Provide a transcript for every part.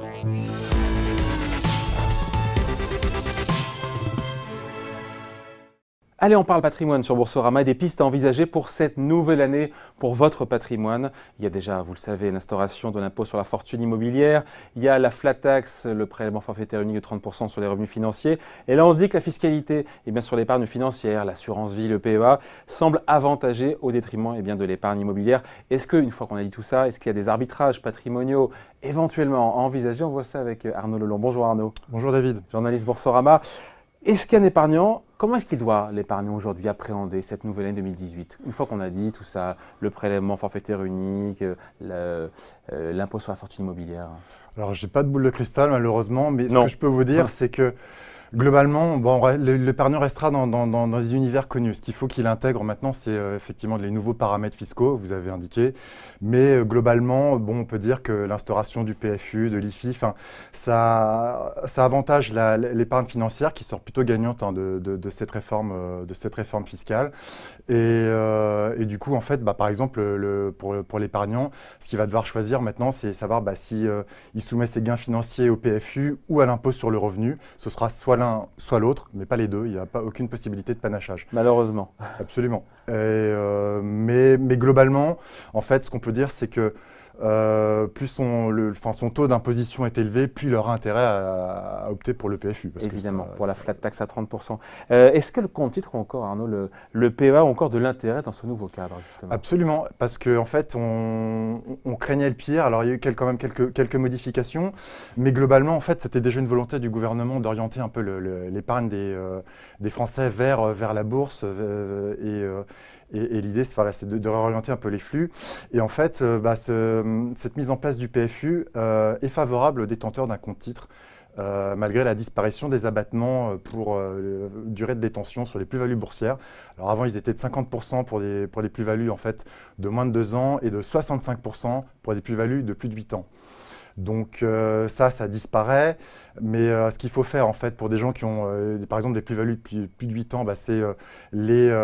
Thank you. Allez, on parle patrimoine sur Boursorama, des pistes à envisager pour cette nouvelle année pour votre patrimoine. Il y a déjà, vous le savez, l'instauration de l'impôt sur la fortune immobilière, il y a la flat tax, le prélèvement forfaitaire unique de 30% sur les revenus financiers, et là on se dit que la fiscalité eh bien, sur l'épargne financière, l'assurance vie, le PEA, semble avantagée au détriment eh bien, de l'épargne immobilière. Est-ce qu'une fois qu'on a dit tout ça, est-ce qu'il y a des arbitrages patrimoniaux éventuellement à envisager On voit ça avec Arnaud Lelon. Bonjour Arnaud. Bonjour David. Journaliste Boursorama. Est-ce qu'un épargnant, comment est-ce qu'il doit, l'épargnant, aujourd'hui appréhender cette nouvelle année 2018 Une fois qu'on a dit tout ça, le prélèvement forfaitaire unique, euh, euh, l'impôt sur la fortune immobilière. Alors, j'ai pas de boule de cristal, malheureusement, mais ce que je peux vous dire, c'est que Globalement, bon, l'épargnant restera dans, dans, les univers connus. Ce qu'il faut qu'il intègre maintenant, c'est euh, effectivement les nouveaux paramètres fiscaux, vous avez indiqué. Mais euh, globalement, bon, on peut dire que l'instauration du PFU, de l'IFI, ça, ça avantage l'épargne financière qui sort plutôt gagnante hein, de, cette réforme, euh, de cette réforme fiscale. Et, du coup, en fait, bah, par exemple, le, pour, l'épargnant, ce qu'il va devoir choisir maintenant, c'est savoir bah, si il soumet ses gains financiers au PFU ou à l'impôt sur le revenu. Ce sera soit soit l'autre, mais pas les deux. Il n'y a pas aucune possibilité de panachage. Malheureusement. Absolument. Euh, mais, mais, globalement, en fait, ce qu'on peut dire, c'est que euh, plus son, le, son taux d'imposition est élevé, plus leur intérêt à, à opter pour le PFU. Évidemment, pour la flat tax à 30%. Euh, est-ce que le compte titre ou encore, Arnaud, le, le PEA a encore de l'intérêt dans ce nouveau cadre justement Absolument, parce qu'en en fait, on, on, craignait le pire. Alors, il y a eu quand même quelques, quelques modifications, mais globalement, en fait, c'était déjà une volonté du gouvernement d'orienter un peu l'épargne des, euh, des, Français vers, vers la bourse et, et, l'idée, c'est de, réorienter un peu les flux. Et en fait, euh, bah, cette mise en place du PFU euh, est favorable aux détenteurs d'un compte titre. Euh, malgré la disparition des abattements pour durée de détention sur les plus-values boursières. Alors avant, ils étaient de 50% pour, des, les plus-values en fait, de moins de 2 ans et de 65% pour les plus-values de plus de 8 ans. Donc euh, ça, ça disparaît. Mais euh, ce qu'il faut faire en fait pour des gens qui ont euh, par exemple des plus-values de plus de 8 ans, bah, c'est les,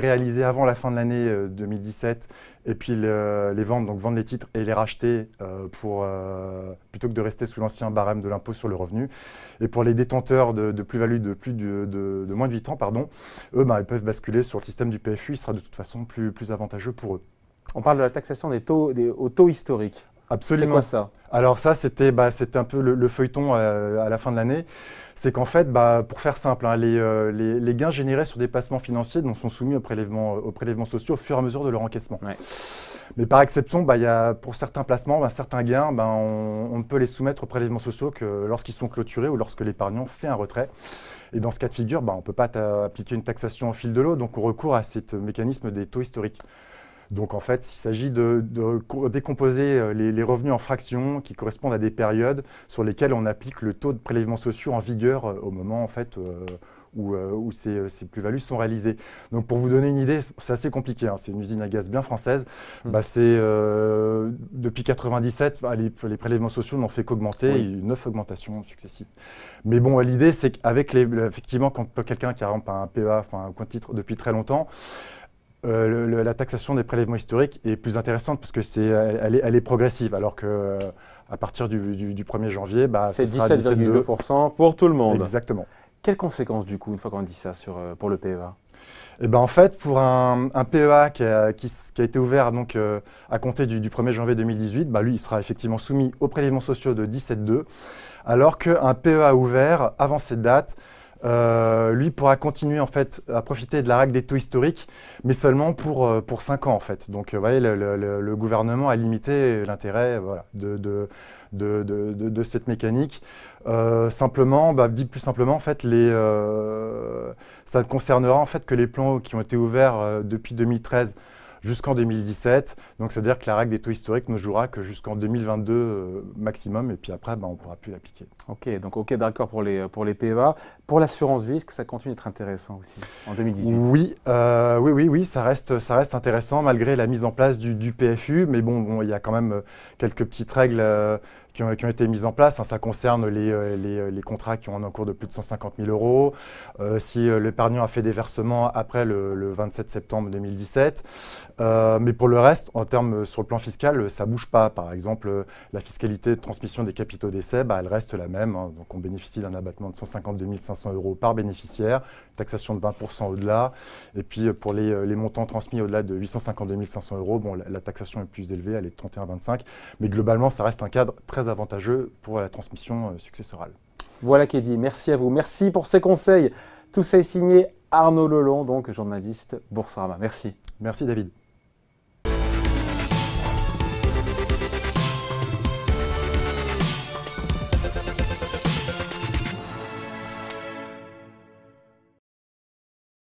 réaliser avant la fin de l'année 2017 et puis les vendre, donc vendre les titres et les racheter plutôt que de rester sous l'ancien barème de l'impôt sur le revenu. Et pour les détenteurs de, plus-values de, plus de, moins de 8 ans, pardon, eux, bah, ils peuvent basculer sur le système du PFU, il sera de toute façon plus, avantageux pour eux. On parle de la taxation des taux, des, taux historiques. Absolument. C'est ça Alors ça, c'était bah, un peu le, feuilleton euh, à la fin de l'année. C'est qu'en fait, bah, pour faire simple, hein, euh, les, gains générés sur des placements financiers dont sont soumis aux prélèvements, aux prélèvements sociaux au fur et à mesure de leur encaissement. Mais par exception, bah, y a, pour certains placements, bah, certains gains, bah, on, on, ne peut les soumettre aux prélèvements sociaux que lorsqu'ils sont clôturés ou lorsque l'épargnant fait un retrait. Et dans ce cas de figure, bah, on ne peut pas euh, appliquer une taxation au fil de l'eau, donc on recourt à ce mécanisme des taux historiques. Donc en fait, il s'agit de, décomposer euh, les, revenus en fractions qui correspondent à des périodes sur lesquelles on applique le taux de prélèvements sociaux en vigueur euh, au moment en fait euh, où, ces, plus-values sont réalisées. Donc pour vous donner une idée, c'est assez compliqué, hein. c'est une usine à gaz bien française. Hmm. Bah, depuis 1997, ah, les, prélèvements sociaux n'ont fait qu'augmenter, a eu neuf augmentations successives. Mais bon, l'idée c'est qu'avec les, effectivement quand quelqu'un qui a un PEA, enfin un titre depuis très longtemps, euh, la taxation des prélèvements historiques est plus intéressante parce que c'est, elle, est, progressive, alors que euh, à partir du, 1er janvier, bah, c'est 17,2% pour tout le monde. Exactement. Quelles conséquences du coup, une fois qu'on dit ça, euh, pour le PEA eh ben, en fait, pour un, PEA qui a, été ouvert donc, à compter du, 1er janvier 2018, bah, lui, il sera effectivement soumis aux prélèvements sociaux de 17,2, alors qu'un PEA ouvert avant cette date, euh, lui pourra continuer en fait à profiter de la règle des taux historiques, mais seulement pour, euh, pour 5 ans en fait. Donc euh, vous voyez, le, gouvernement a limité l'intérêt de, de, cette mécanique. simplement, bah, dit plus simplement, en fait, les, ça ne concernera en fait que les plans qui ont été ouverts depuis 2013 jusqu'en 2017. Donc ça veut dire que la règle des taux historiques ne jouera que jusqu'en 2022 euh, maximum, et puis après, bah, on ne pourra plus l'appliquer. Ok, donc ok, d'accord pour les, pour les PEA. Pour l'assurance vie, est-ce que ça continue d'être intéressant aussi en 2018 Oui, euh, oui, oui, oui, ça reste, ça reste intéressant malgré la mise en place du, du PFU, mais bon, il y a quand même euh, quelques petites règles. qui ont, ont, été mises en place. Hein, ça concerne les, les, contrats qui ont un encours de plus de 150 000 euros, si l'épargnant a fait des versements après le, le 27 septembre 2017, euh, mais pour le reste, en termes euh, sur le plan fiscal, ça ne bouge pas. Par exemple, euh, la fiscalité de transmission des capitaux d'essai, bah, elle reste la même. Hein. Donc on bénéficie d'un abattement de 152 500 euros par bénéficiaire, taxation de 20% au-delà. Et puis pour les, montants transmis au-delà de 852 500 euros, bon, la, taxation est plus élevée, elle est de 31 25. Mais globalement, ça reste un cadre très avantageux pour la transmission successorale. Voilà qui Merci à vous. Merci pour ces conseils. Tout ça est signé Arnaud Lelon, donc journaliste Boursorama. Merci. Merci David.